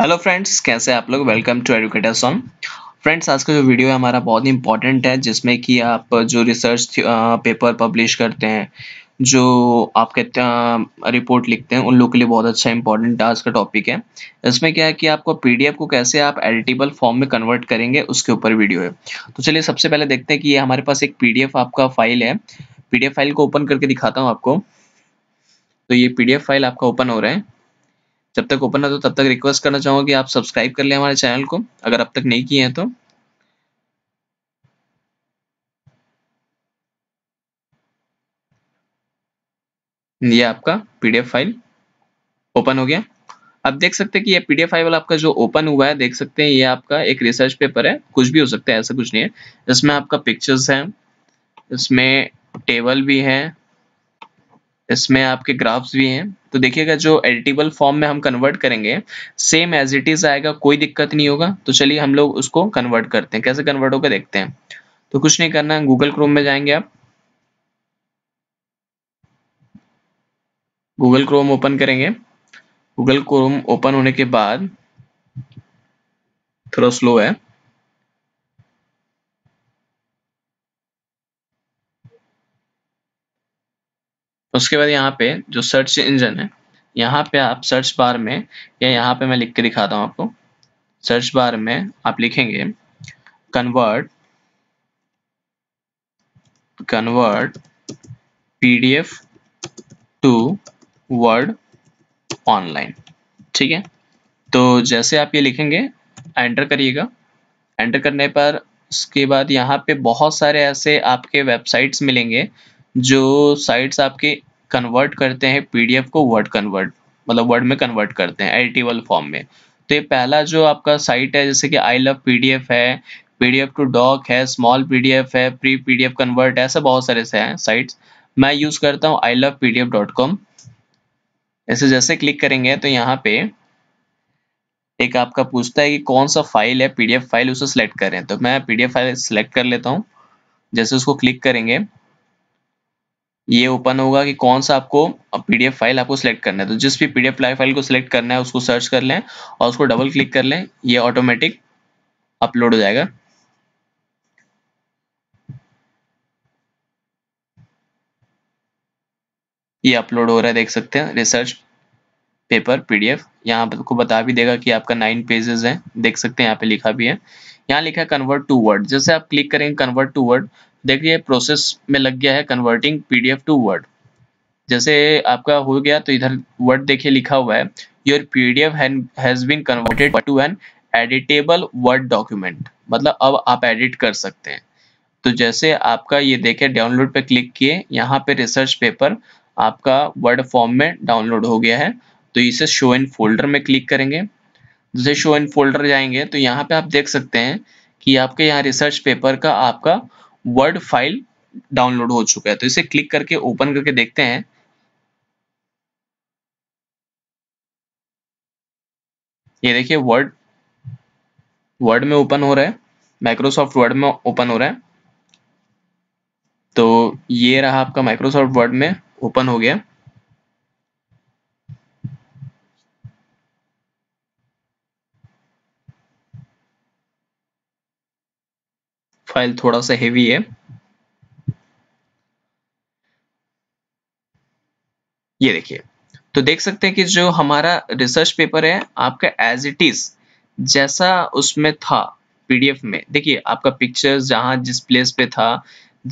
hello friends कैसे आप लोग welcome to educator song friends आज का जो वीडियो है हमारा बहुत इंपॉर्टेंट है जिसमें कि आप जो रिसर्च पेपर पब्लिश करते हैं जो आप कहते हैं रिपोर्ट लिखते हैं उन लोग के लिए बहुत अच्छा इंपॉर्टेंट आज का टॉपिक है इसमें क्या है कि आपको पीडीएफ को कैसे आप एडिटेबल फॉर्म में कन्वर्ट करेंगे उसके ऊपर वीडियो है तो चलिए सबसे पहले देखते हैं कि ये हमारे पास एक पीडीएफ आपका फाइल है पीडीएफ फाइल को ओपन करके दिखाता हूँ आपको तो ये पीडीएफ फाइल आपका ओपन हो रहा है जब तक ओपन ना तो तब तक रिक्वेस्ट करना चाहूंगा कि आप सब्सक्राइब कर लें हमारे चैनल को अगर अब तक नहीं किए हैं तो ये आपका पीडीएफ फाइल ओपन हो गया अब देख सकते हैं कि ये पीडीएफ फाइल आपका जो ओपन हुआ है देख सकते हैं ये आपका एक रिसर्च पेपर है कुछ भी हो सकता है ऐसा कुछ नहीं है इसमें आपका पिक्चर्स है इसमें टेबल भी है इसमें आपके ग्राफ्स भी हैं तो देखिएगा जो एडिटेबल फॉर्म में हम कन्वर्ट करेंगे सेम एज इट इज आएगा कोई दिक्कत नहीं होगा तो चलिए हम लोग उसको कन्वर्ट करते हैं कैसे कन्वर्ट होकर देखते हैं तो कुछ नहीं करना है गूगल क्रोम में जाएंगे आप गूगल क्रोम ओपन करेंगे गूगल क्रोम ओपन होने के बाद थोड़ा स्लो है उसके बाद यहाँ पे जो सर्च इंजन है यहाँ पे आप सर्च बार में या यहाँ पे मैं लिख के दिखाता हूँ आपको सर्च बार में आप लिखेंगे convert convert PDF to word online ठीक है तो जैसे आप ये लिखेंगे एंटर करिएगा एंटर करने पर उसके बाद यहाँ पे बहुत सारे ऐसे आपके वेबसाइट्स मिलेंगे जो साइट्स आपके कन्वर्ट करते हैं पीडीएफ को वर्ड कन्वर्ट मतलब वर्ड में कन्वर्ट करते हैं एडिटेबल फॉर्म में तो ये पहला जो आपका साइट है जैसे कि आई लव पीडीएफ है पीडीएफ टू डॉक है स्मॉल पीडीएफ है प्री पीडीएफ कन्वर्ट ऐसे बहुत सारे से हैं साइट्स मैं यूज करता हूँ I love PDF dot com ऐसे जैसे क्लिक करेंगे तो यहाँ पे एक आपका पूछता है कि कौन सा फाइल है पीडीएफ फाइल उसे सिलेक्ट करें तो मैं पीडीएफ फाइल सिलेक्ट कर लेता हूँ जैसे उसको क्लिक करेंगे ये ओपन होगा कि कौन सा आपको पीडीएफ फाइल आपको सिलेक्ट करना है तो जिस भी पीडीएफ फाइल को सिलेक्ट करना है उसको सर्च कर लें और उसको डबल क्लिक कर लें ये ऑटोमेटिक अपलोड हो जाएगा ये अपलोड हो रहा है देख सकते हैं रिसर्च पेपर पीडीएफ यहाँ आपको बता भी देगा कि आपका नाइन पेजेस है देख सकते हैं यहाँ पे लिखा भी है यहाँ लिखा है कन्वर्ट टू वर्ड जैसे आप क्लिक करेंगे कन्वर्ट टू वर्ड देखिए प्रोसेस में लग गया है कन्वर्टिंग पीडीएफ टू वर्ड जैसे आपका हो गया तो इधर वर्ड देखिए लिखा हुआ है your PDF has been converted to an editable word document मतलब अब आप एडिट कर सकते हैं तो जैसे आपका ये देखे डाउनलोड पे क्लिक किए यहाँ पे रिसर्च पेपर आपका वर्ड फॉर्म में डाउनलोड हो गया है तो इसे शो इन फोल्डर में क्लिक करेंगे जैसे शो इन फोल्डर जाएंगे तो यहाँ पे आप देख सकते हैं कि आपके यहाँ रिसर्च पेपर का आपका वर्ड फाइल डाउनलोड हो चुका है तो इसे क्लिक करके ओपन करके देखते हैं ये देखिए वर्ड वर्ड में ओपन हो रहा है माइक्रोसॉफ्ट वर्ड में ओपन हो रहा है तो ये रहा आपका माइक्रोसॉफ्ट वर्ड में ओपन हो गया फाइल थोड़ा सा हेवी है ये देखिए तो देख सकते हैं कि जो हमारा रिसर्च पेपर है आपका एज इट इज जैसा उसमें था पीडीएफ में देखिए आपका पिक्चर जहां जिस प्लेस पे था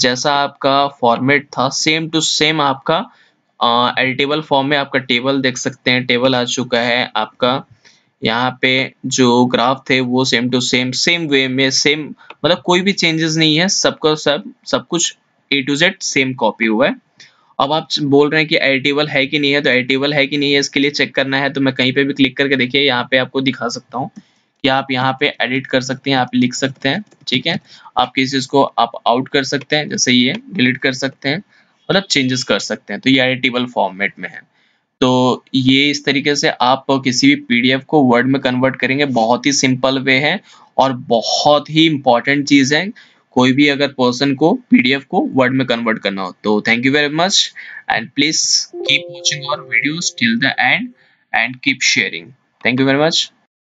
जैसा आपका फॉर्मेट था सेम टू सेम आपका एडिटेबल फॉर्म में आपका टेबल देख सकते हैं टेबल आ चुका है आपका यहाँ पे जो ग्राफ थे वो same to same same way में सेम मतलब कोई भी चेंजेस नहीं है सबका सब सब कुछ A to Z same copy हुआ है अब आप बोल रहे हैं कि एडिटेबल है कि नहीं है तो एडिटेबल है कि नहीं है इसके लिए चेक करना है तो मैं कहीं पे भी क्लिक करके देखिए यहाँ पे आपको दिखा सकता हूँ कि आप यहाँ पे एडिट कर सकते हैं आप लिख सकते हैं ठीक है आप किसी चीज़ को आप आउट कर सकते हैं जैसे ये डिलीट कर सकते हैं मतलब चेंजेस कर सकते हैं तो ये एडिटेबल फॉर्मेट में है तो ये इस तरीके से आप किसी भी पीडीएफ को वर्ड में कन्वर्ट करेंगे बहुत ही सिंपल वे है और बहुत ही इंपॉर्टेंट चीज है कोई भी अगर पर्सन को पीडीएफ को वर्ड में कन्वर्ट करना हो तो thank you very much and please keep watching our videos till the end and keep sharing thank you very much